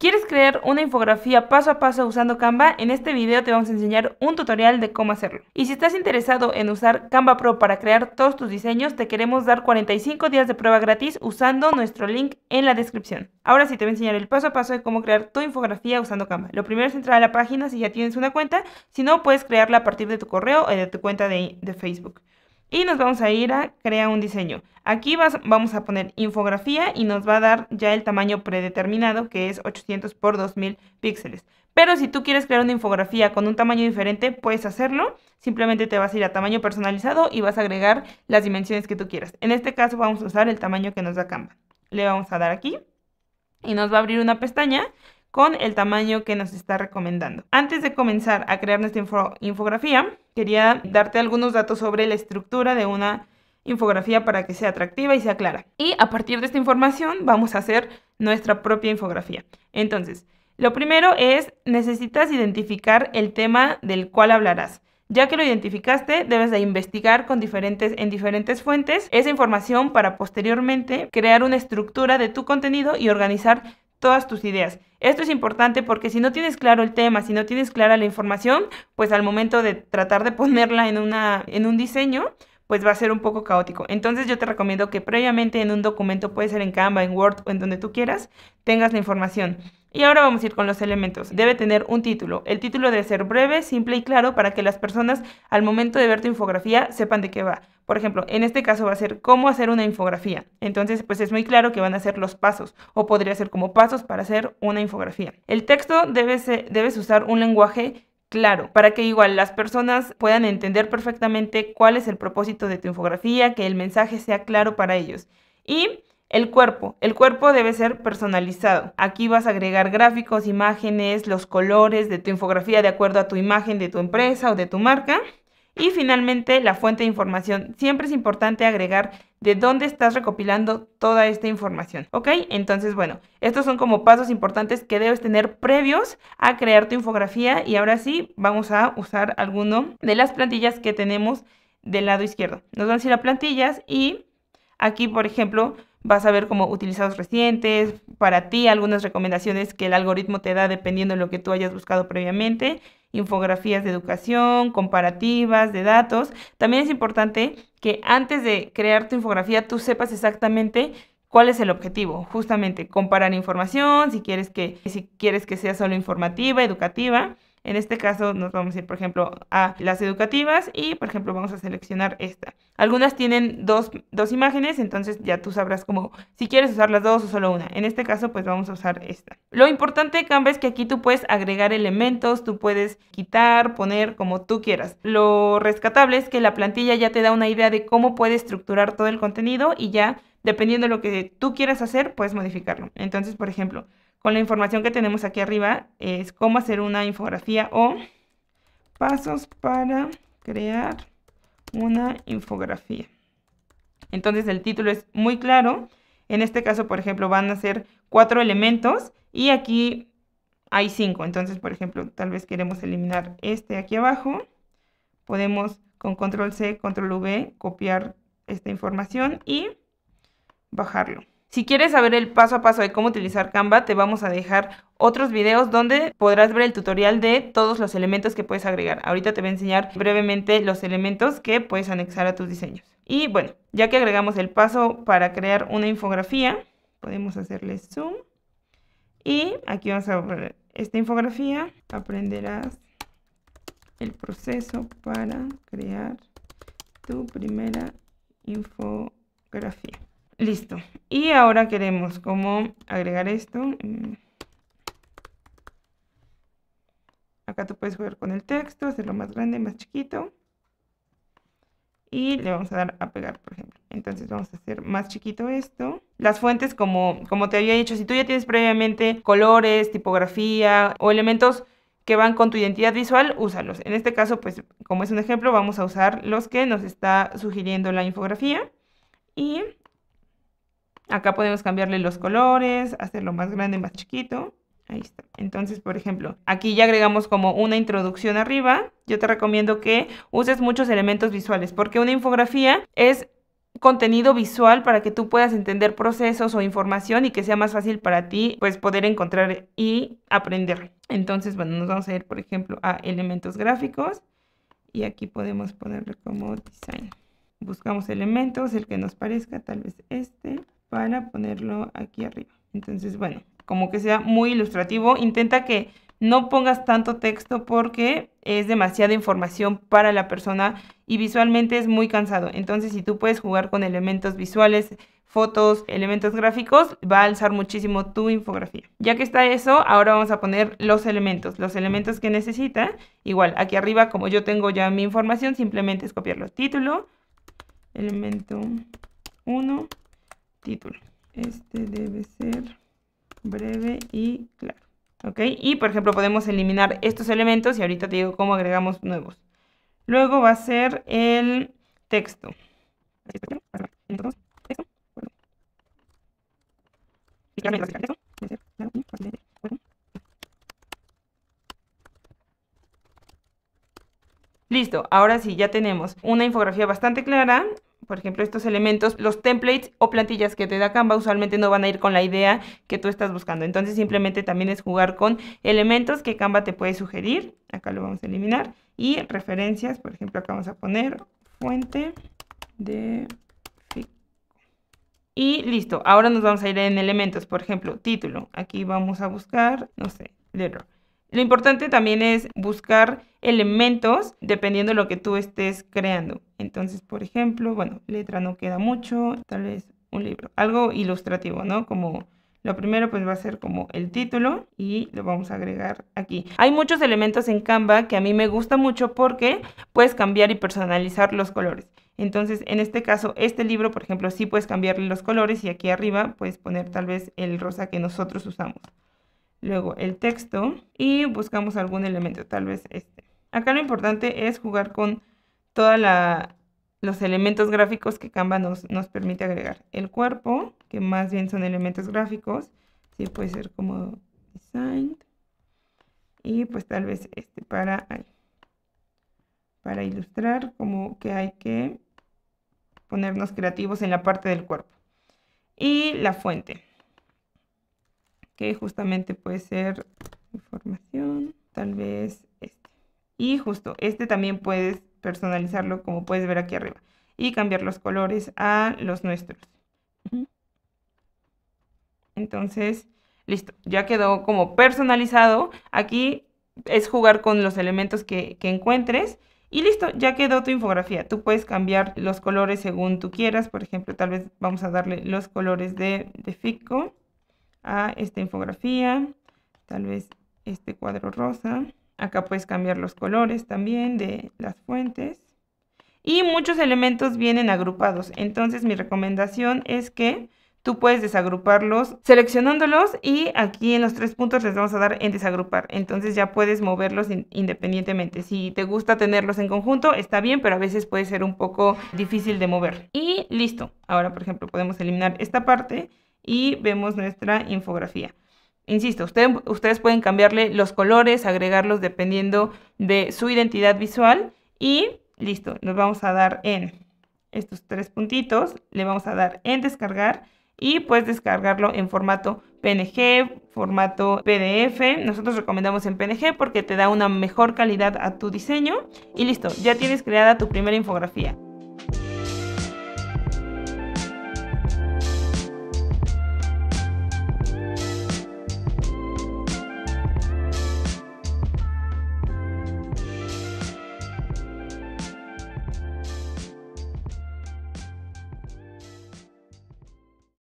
¿Quieres crear una infografía paso a paso usando Canva? En este video te vamos a enseñar un tutorial de cómo hacerlo. Y si estás interesado en usar Canva Pro para crear todos tus diseños, te queremos dar 45 días de prueba gratis usando nuestro link en la descripción. Ahora sí te voy a enseñar el paso a paso de cómo crear tu infografía usando Canva. Lo primero es entrar a la página si ya tienes una cuenta, si no puedes crearla a partir de tu correo o de tu cuenta de, de Facebook. Y nos vamos a ir a crear un diseño. Aquí vas, vamos a poner infografía y nos va a dar ya el tamaño predeterminado que es 800 por 2000 píxeles. Pero si tú quieres crear una infografía con un tamaño diferente, puedes hacerlo. Simplemente te vas a ir a tamaño personalizado y vas a agregar las dimensiones que tú quieras. En este caso vamos a usar el tamaño que nos da Canva. Le vamos a dar aquí y nos va a abrir una pestaña con el tamaño que nos está recomendando. Antes de comenzar a crear nuestra infografía, quería darte algunos datos sobre la estructura de una infografía para que sea atractiva y sea clara. Y a partir de esta información vamos a hacer nuestra propia infografía. Entonces, lo primero es, necesitas identificar el tema del cual hablarás. Ya que lo identificaste, debes de investigar con diferentes, en diferentes fuentes esa información para posteriormente crear una estructura de tu contenido y organizar todas tus ideas. Esto es importante porque si no tienes claro el tema, si no tienes clara la información, pues al momento de tratar de ponerla en, una, en un diseño, pues va a ser un poco caótico. Entonces yo te recomiendo que previamente en un documento, puede ser en Canva, en Word o en donde tú quieras, tengas la información. Y ahora vamos a ir con los elementos. Debe tener un título. El título debe ser breve, simple y claro para que las personas al momento de ver tu infografía sepan de qué va. Por ejemplo, en este caso va a ser cómo hacer una infografía. Entonces, pues es muy claro que van a ser los pasos o podría ser como pasos para hacer una infografía. El texto debe ser, debes usar un lenguaje claro, para que igual las personas puedan entender perfectamente cuál es el propósito de tu infografía, que el mensaje sea claro para ellos. Y el cuerpo. El cuerpo debe ser personalizado. Aquí vas a agregar gráficos, imágenes, los colores de tu infografía de acuerdo a tu imagen de tu empresa o de tu marca. Y finalmente, la fuente de información. Siempre es importante agregar de dónde estás recopilando toda esta información. ¿Ok? Entonces, bueno, estos son como pasos importantes que debes tener previos a crear tu infografía. Y ahora sí, vamos a usar alguno de las plantillas que tenemos del lado izquierdo. Nos van a ir a plantillas y aquí, por ejemplo, vas a ver como utilizados recientes, para ti algunas recomendaciones que el algoritmo te da dependiendo de lo que tú hayas buscado previamente, infografías de educación, comparativas de datos. También es importante que antes de crear tu infografía tú sepas exactamente cuál es el objetivo, justamente comparar información, si quieres que si quieres que sea solo informativa, educativa. En este caso nos vamos a ir, por ejemplo, a las educativas y, por ejemplo, vamos a seleccionar esta. Algunas tienen dos, dos imágenes, entonces ya tú sabrás como si quieres usar las dos o solo una. En este caso, pues vamos a usar esta. Lo importante de es que aquí tú puedes agregar elementos, tú puedes quitar, poner como tú quieras. Lo rescatable es que la plantilla ya te da una idea de cómo puede estructurar todo el contenido y ya dependiendo de lo que tú quieras hacer, puedes modificarlo. Entonces, por ejemplo, con la información que tenemos aquí arriba, es cómo hacer una infografía o pasos para crear una infografía. Entonces el título es muy claro. En este caso, por ejemplo, van a ser cuatro elementos y aquí hay cinco. Entonces, por ejemplo, tal vez queremos eliminar este aquí abajo. Podemos con control C, control V, copiar esta información y bajarlo. Si quieres saber el paso a paso de cómo utilizar Canva, te vamos a dejar otros videos donde podrás ver el tutorial de todos los elementos que puedes agregar. Ahorita te voy a enseñar brevemente los elementos que puedes anexar a tus diseños. Y bueno, ya que agregamos el paso para crear una infografía, podemos hacerle zoom. Y aquí vamos a ver esta infografía. Aprenderás el proceso para crear tu primera infografía. Listo. Y ahora queremos cómo agregar esto. Mm. Acá tú puedes jugar con el texto, hacerlo más grande, más chiquito. Y le vamos a dar a pegar, por ejemplo. Entonces vamos a hacer más chiquito esto. Las fuentes, como, como te había dicho, si tú ya tienes previamente colores, tipografía o elementos que van con tu identidad visual, úsalos. En este caso, pues como es un ejemplo, vamos a usar los que nos está sugiriendo la infografía. Y Acá podemos cambiarle los colores, hacerlo más grande, más chiquito. Ahí está. Entonces, por ejemplo, aquí ya agregamos como una introducción arriba. Yo te recomiendo que uses muchos elementos visuales porque una infografía es contenido visual para que tú puedas entender procesos o información y que sea más fácil para ti pues poder encontrar y aprender. Entonces, bueno, nos vamos a ir, por ejemplo, a elementos gráficos y aquí podemos ponerle como design. Buscamos elementos, el que nos parezca, tal vez este para ponerlo aquí arriba. Entonces, bueno, como que sea muy ilustrativo. Intenta que no pongas tanto texto porque es demasiada información para la persona y visualmente es muy cansado. Entonces, si tú puedes jugar con elementos visuales, fotos, elementos gráficos, va a alzar muchísimo tu infografía. Ya que está eso, ahora vamos a poner los elementos, los elementos que necesita. Igual, aquí arriba, como yo tengo ya mi información, simplemente es copiarlo. Título, elemento 1, título. Este debe ser breve y claro. ¿Ok? Y por ejemplo podemos eliminar estos elementos y ahorita te digo cómo agregamos nuevos. Luego va a ser el texto. Listo, ahora sí ya tenemos una infografía bastante clara, por ejemplo, estos elementos, los templates o plantillas que te da Canva usualmente no van a ir con la idea que tú estás buscando. Entonces simplemente también es jugar con elementos que Canva te puede sugerir. Acá lo vamos a eliminar. Y referencias, por ejemplo, acá vamos a poner fuente de y listo, ahora nos vamos a ir en elementos, por ejemplo, título. Aquí vamos a buscar, no sé, letter. Lo importante también es buscar elementos dependiendo de lo que tú estés creando. Entonces, por ejemplo, bueno, letra no queda mucho, tal vez un libro, algo ilustrativo, ¿no? Como lo primero pues va a ser como el título y lo vamos a agregar aquí. Hay muchos elementos en Canva que a mí me gusta mucho porque puedes cambiar y personalizar los colores. Entonces, en este caso, este libro, por ejemplo, sí puedes cambiarle los colores y aquí arriba puedes poner tal vez el rosa que nosotros usamos luego el texto y buscamos algún elemento, tal vez este. Acá lo importante es jugar con todos los elementos gráficos que Canva nos, nos, permite agregar. El cuerpo, que más bien son elementos gráficos, sí puede ser como design y pues tal vez este para para ilustrar como que hay que ponernos creativos en la parte del cuerpo. Y la fuente que justamente puede ser información, tal vez este. Y justo, este también puedes personalizarlo como puedes ver aquí arriba y cambiar los colores a los nuestros. Entonces, listo, ya quedó como personalizado. Aquí es jugar con los elementos que, encuentres y listo, ya quedó tu infografía. Tú puedes cambiar los colores según tú quieras. Por ejemplo, tal vez vamos a darle los colores de, de Fico a esta infografía, tal vez este cuadro rosa. Acá puedes cambiar los colores también de las fuentes. Y muchos elementos vienen agrupados, entonces mi recomendación es que tú puedes desagruparlos seleccionándolos y aquí en los tres puntos les vamos a dar en desagrupar. Entonces ya puedes moverlos independientemente. Si te gusta tenerlos en conjunto está bien, pero a veces puede ser un poco difícil de mover. Y listo. Ahora, por ejemplo, podemos eliminar esta parte y vemos nuestra infografía. Insisto, ustedes pueden cambiarle los colores, agregarlos dependiendo de su identidad visual y listo, nos vamos a dar en estos tres puntitos, le vamos a dar en descargar y puedes descargarlo en formato PNG, formato PDF. Nosotros recomendamos en PNG porque te da una mejor calidad a tu diseño y listo, ya tienes creada tu primera infografía.